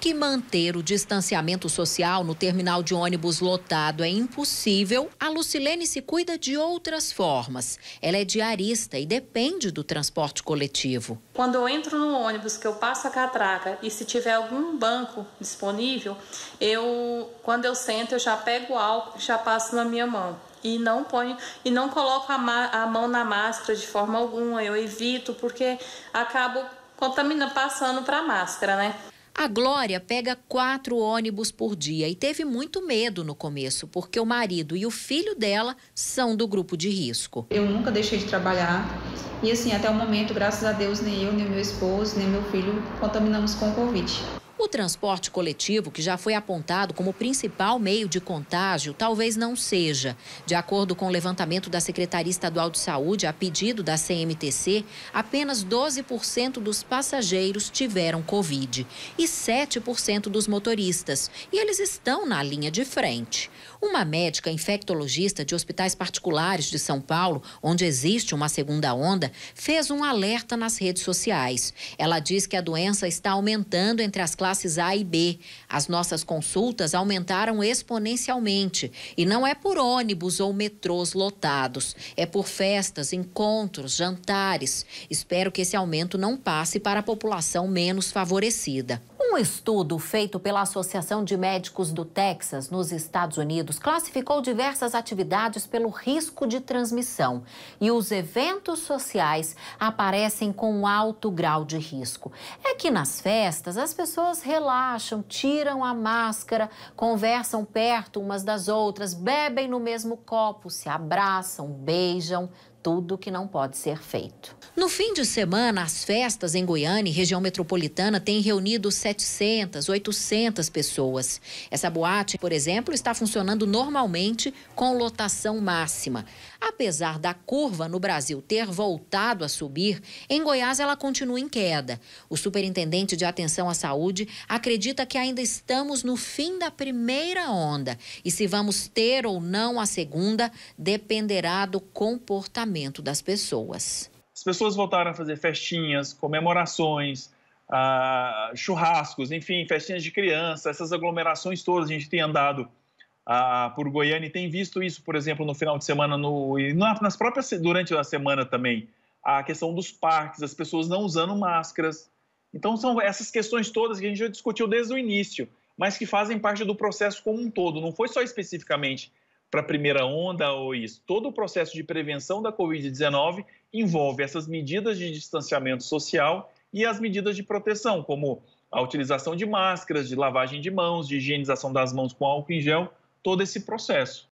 que manter o distanciamento social no terminal de ônibus lotado é impossível, a Lucilene se cuida de outras formas. Ela é diarista e depende do transporte coletivo. Quando eu entro no ônibus, que eu passo a catraca e se tiver algum banco disponível, eu quando eu sento eu já pego o álcool e já passo na minha mão e não ponho e não coloco a, a, mão na máscara de forma alguma. Eu evito porque acabo contaminando, passando para a máscara, né? A Glória pega quatro ônibus por dia e teve muito medo no começo, porque o marido e o filho dela são do grupo de risco. Eu nunca deixei de trabalhar e, assim, até o momento, graças a Deus, nem eu, nem meu esposo, nem meu filho contaminamos com o Covid. O transporte coletivo, que já foi apontado como principal meio de contágio, talvez não seja. De acordo com o levantamento da Secretaria Estadual de Saúde, a pedido da CMTC, apenas 12% dos passageiros tiveram Covid e 7% dos motoristas. E eles estão na linha de frente. Uma médica infectologista de hospitais particulares de São Paulo, onde existe uma segunda onda, fez um alerta nas redes sociais. Ela diz que a doença está aumentando entre as classes classes A e B. As nossas consultas aumentaram exponencialmente e não é por ônibus ou metrôs lotados, é por festas, encontros, jantares. Espero que esse aumento não passe para a população menos favorecida. Um estudo feito pela Associação de Médicos do Texas, nos Estados Unidos, classificou diversas atividades pelo risco de transmissão. E os eventos sociais aparecem com alto grau de risco. É que nas festas, as pessoas relaxam, tiram a máscara, conversam perto umas das outras, bebem no mesmo copo, se abraçam, beijam tudo que não pode ser feito. No fim de semana, as festas em Goiânia e região metropolitana têm reunido 700, 800 pessoas. Essa boate, por exemplo, está funcionando normalmente com lotação máxima. Apesar da curva no Brasil ter voltado a subir, em Goiás ela continua em queda. O superintendente de atenção à saúde acredita que ainda estamos no fim da primeira onda e se vamos ter ou não a segunda dependerá do comportamento comportamento das pessoas. As pessoas voltaram a fazer festinhas, comemorações, ah, churrascos, enfim, festinhas de criança, essas aglomerações todas. A gente tem andado ah, por Goiânia e tem visto isso, por exemplo, no final de semana no, e nas próprias durante a semana também. A questão dos parques, as pessoas não usando máscaras. Então, são essas questões todas que a gente já discutiu desde o início, mas que fazem parte do processo como um todo. Não foi só especificamente para a primeira onda ou isso. Todo o processo de prevenção da Covid-19 envolve essas medidas de distanciamento social e as medidas de proteção, como a utilização de máscaras, de lavagem de mãos, de higienização das mãos com álcool em gel, todo esse processo.